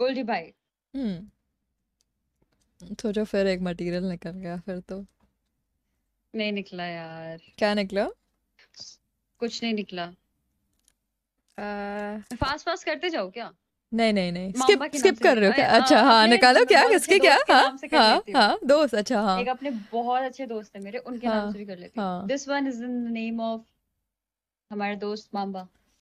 गोल्डी भाई हम्म तो जो फिर एक मटेरियल निकल गया फिर तो नहीं निकला यार क्या निकला कुछ नहीं निकला आ... फास्ट फास्ट करते जाओ क्या नहीं नहीं नहीं स्किप स्किप कर रहे हो क्या अच्छा हाँ, हाँ निकालो क्या किसके क्या हाँ हाँ हाँ दोस्त अच्छा हाँ एक अपने बहुत अच्छे दोस्त है मेरे उनके हाँ, नाम से भी कर लेते हैं this one is in the name of हमारे दोस्त मांबा